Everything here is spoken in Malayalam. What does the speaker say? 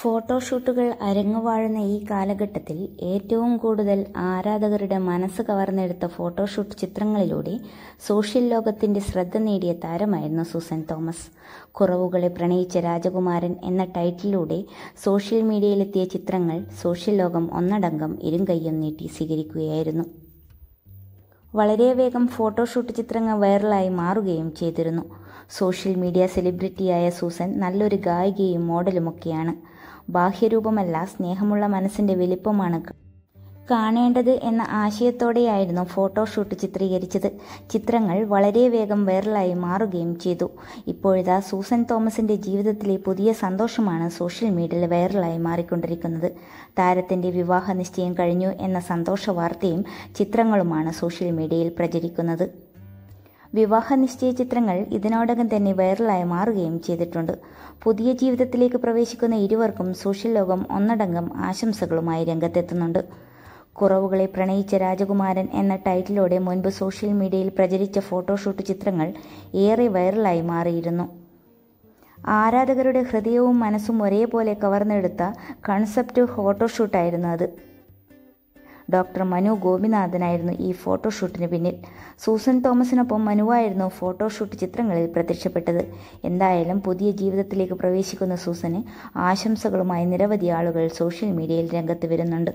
ഫോട്ടോഷൂട്ടുകൾ അരങ്ങുവാഴുന്ന ഈ കാലഘട്ടത്തിൽ ഏറ്റവും കൂടുതൽ ആരാധകരുടെ മനസ്സ് കവർന്നെടുത്ത ഫോട്ടോഷൂട്ട് ചിത്രങ്ങളിലൂടെ സോഷ്യൽ ലോകത്തിന്റെ ശ്രദ്ധ നേടിയ താരമായിരുന്നു സൂസൻ തോമസ് കുറവുകളെ പ്രണയിച്ച രാജകുമാരൻ എന്ന ടൈറ്റിലൂടെ സോഷ്യൽ മീഡിയയിലെത്തിയ ചിത്രങ്ങൾ സോഷ്യൽ ലോകം ഒന്നടങ്കം ഇരുങ്കയ്യം നീട്ടി സ്വീകരിക്കുകയായിരുന്നു വളരെ വേഗം ഫോട്ടോഷൂട്ട് ചിത്രങ്ങൾ വൈറലായി മാറുകയും ചെയ്തിരുന്നു സോഷ്യൽ മീഡിയ സെലിബ്രിറ്റിയായ സൂസൻ നല്ലൊരു ഗായികയും മോഡലുമൊക്കെയാണ് ബാഹ്യരൂപമല്ല സ്നേഹമുള്ള മനസ്സിൻ്റെ വലിപ്പമാണ് കാണേണ്ടത് എന്ന ആശയത്തോടെയായിരുന്നു ഫോട്ടോഷൂട്ട് ചിത്രീകരിച്ചത് ചിത്രങ്ങൾ വളരെ വേഗം വൈറലായി മാറുകയും ചെയ്തു ഇപ്പോഴിതാ സൂസൻ തോമസിൻ്റെ ജീവിതത്തിലെ പുതിയ സന്തോഷമാണ് സോഷ്യൽ മീഡിയയിൽ വൈറലായി മാറിക്കൊണ്ടിരിക്കുന്നത് താരത്തിൻ്റെ വിവാഹ നിശ്ചയം കഴിഞ്ഞു എന്ന സന്തോഷ വാർത്തയും ചിത്രങ്ങളുമാണ് സോഷ്യൽ മീഡിയയിൽ പ്രചരിക്കുന്നത് വിവാഹ നിശ്ചയ ചിത്രങ്ങൾ ഇതിനോടകം തന്നെ വൈറലായി മാറുകയും ചെയ്തിട്ടുണ്ട് പുതിയ ജീവിതത്തിലേക്ക് പ്രവേശിക്കുന്ന ഇരുവർക്കും സോഷ്യൽ ലോകം ഒന്നടങ്കം ആശംസകളുമായി രംഗത്തെത്തുന്നുണ്ട് കുറവുകളെ പ്രണയിച്ച രാജകുമാരൻ എന്ന ടൈറ്റിലോടെ മുൻപ് സോഷ്യൽ മീഡിയയിൽ പ്രചരിച്ച ഫോട്ടോഷൂട്ട് ചിത്രങ്ങൾ ഏറെ വൈറലായി മാറിയിരുന്നു ആരാധകരുടെ ഹൃദയവും മനസ്സും ഒരേപോലെ കവർന്നെടുത്ത കൺസെപ്റ്റ് ഫോട്ടോഷൂട്ടായിരുന്നു അത് ഡോക്ടർ മനു ഗോപിനാഥനായിരുന്നു ഈ ഫോട്ടോഷൂട്ടിന് പിന്നിൽ സൂസൻ തോമസിനൊപ്പം മനുവായിരുന്നു ഫോട്ടോഷൂട്ട് ചിത്രങ്ങളിൽ പ്രത്യക്ഷപ്പെട്ടത് എന്തായാലും പുതിയ ജീവിതത്തിലേക്ക് പ്രവേശിക്കുന്ന സൂസന് ആശംസകളുമായി നിരവധി ആളുകൾ സോഷ്യൽ മീഡിയയിൽ രംഗത്ത് വരുന്നുണ്ട്